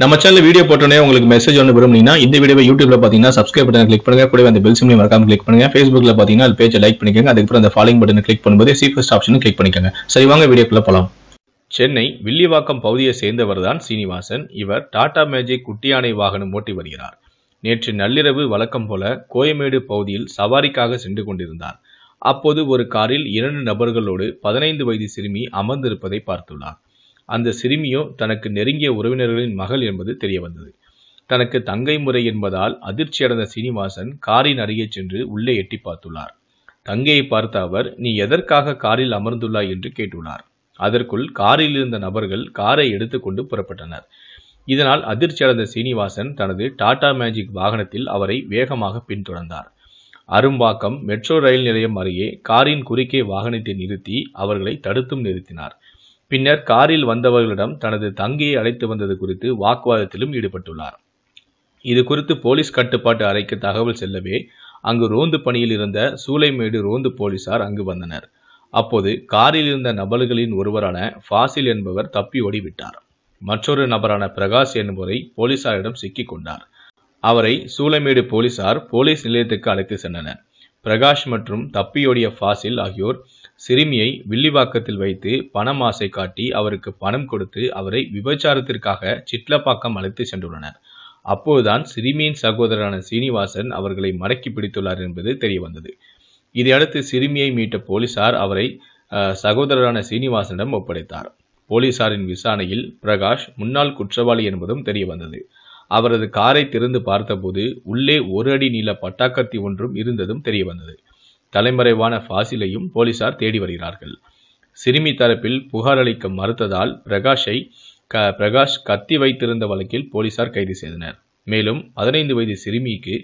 நம்ம channel video போட்டோன்னே உங்களுக்கு மெசேஜ் ஒன்று விரும்புனீங்கன்னா இந்த வீடியோ யூடியூப்ல பார்த்தீங்கன்னா சப்ஸ்கிரைப் பட்டன் கிளிக் பண்ணுங்க கூட அந்த பெல் சிம்லையும் மறக்காம கிளிக் பண்ணுங்க ஃபேஸ்புக்ல பார்த்தீங்கன்னா அது பேஜை லைக் பண்ணிக்கோங்க அதுக்கப்புறம் அந்த ஃபாலோயிங் பட்டன் கிளிக் பண்ணும்போது சி ஃபர்ஸ்ட் ஆப்ஷனும் கிளிக் பண்ணிக்கோங்க சரி வாங்க வீடியோக்குள்ள போகலாம் சென்னை வில்லிவாக்கம் பகுதியை சேர்ந்தவர் தான் சீனிவாசன் இவர் டாடா மேஜிக் குட்டியானை வாகனம் ஓட்டி வருகிறார் நேற்று நள்ளிரவு வழக்கம் போல கோயமேடு பகுதியில் சவாரிக்காக சென்று கொண்டிருந்தார் அப்போது ஒரு காரில் இரண்டு நபர்களோடு பதினைந்து வயது சிறுமி அமர்ந்திருப்பதை பார்த்துள்ளார் அந்த சிறுமியோ தனக்கு நெருங்கிய உறவினர்களின் மகள் என்பது தெரிய வந்தது தனக்கு தங்கை முறை என்பதால் அதிர்ச்சி அடைந்த சீனிவாசன் காரின் அருகே சென்று உள்ளே எட்டி பார்த்துள்ளார் தங்கையை பார்த்த அவர் நீ எதற்காக காரில் அமர்ந்துள்ளாய் என்று கேட்டுள்ளார் அதற்குள் காரில் இருந்த நபர்கள் காரை எடுத்துக்கொண்டு புறப்பட்டனர் இதனால் அதிர்ச்சி அடைந்த சீனிவாசன் தனது டாடா மேஜிக் வாகனத்தில் அவரை வேகமாக பின்தொடர்ந்தார் அரும்பாக்கம் மெட்ரோ ரயில் நிலையம் அருகே காரின் குறுக்கே வாகனத்தை நிறுத்தி அவர்களை தடுத்தும் நிறுத்தினார் பின்னர் காரில் வந்தவர்களிடம் தனது தங்கையை அழைத்து வந்தது குறித்து வாக்குவாதத்திலும் ஈடுபட்டுள்ளார் இது குறித்து போலீஸ் கட்டுப்பாட்டு அறைக்கு தகவல் செல்லவே அங்கு ரோந்து பணியில் இருந்த சூளைமேடு ரோந்து போலீசார் அங்கு வந்தனர் அப்போது காரில் இருந்த நபர்களின் ஒருவரான ஃபாசில் என்பவர் தப்பி ஓடிவிட்டார் மற்றொரு நபரான பிரகாஷ் என்பவரை போலீசாரிடம் சிக்கிக் கொண்டார் அவரை சூளைமேடு போலீசார் போலீஸ் நிலையத்துக்கு அழைத்து சென்றனர் பிரகாஷ் மற்றும் தப்பியோடிய ஃபாசில் ஆகியோர் சிறுமியை வில்லிவாக்கத்தில் வைத்து பணம் ஆசை காட்டி அவருக்கு பணம் கொடுத்து அவரை விபச்சாரத்திற்காக சிட்லப்பாக்கம் அழைத்து சென்றுள்ளனர் அப்போதுதான் சிறுமியின் சகோதரரான சீனிவாசன் அவர்களை மடக்கி பிடித்துள்ளார் என்பது தெரியவந்தது இதையடுத்து சிறுமியை மீட்ட போலீசார் அவரை சகோதரரான சீனிவாசனிடம் ஒப்படைத்தார் போலீசாரின் விசாரணையில் பிரகாஷ் முன்னாள் குற்றவாளி என்பதும் தெரியவந்தது அவரது காரை திறந்து பார்த்தபோது உள்ளே ஒரு அடி நீள பட்டாக்கத்தி ஒன்றும் இருந்ததும் தெரியவந்தது தலைமறைவான ஃபாசிலையும் போலீசார் தேடி வருகிறார்கள் சிறுமி தரப்பில் புகார் அளிக்க மறுத்ததால் பிரகாஷை க பிரகாஷ் கத்தி வைத்திருந்த வழக்கில் போலீசார் கைது செய்தனர் மேலும் பதினைந்து வயது சிறுமிக்கு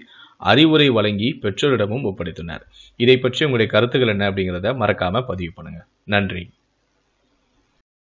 அறிவுரை வழங்கி பெற்றோரிடமும் ஒப்படைத்தனர் இதை பற்றி உங்களுடைய கருத்துக்கள் என்ன அப்படிங்கிறத மறக்காமல் பதிவு பண்ணுங்கள் நன்றி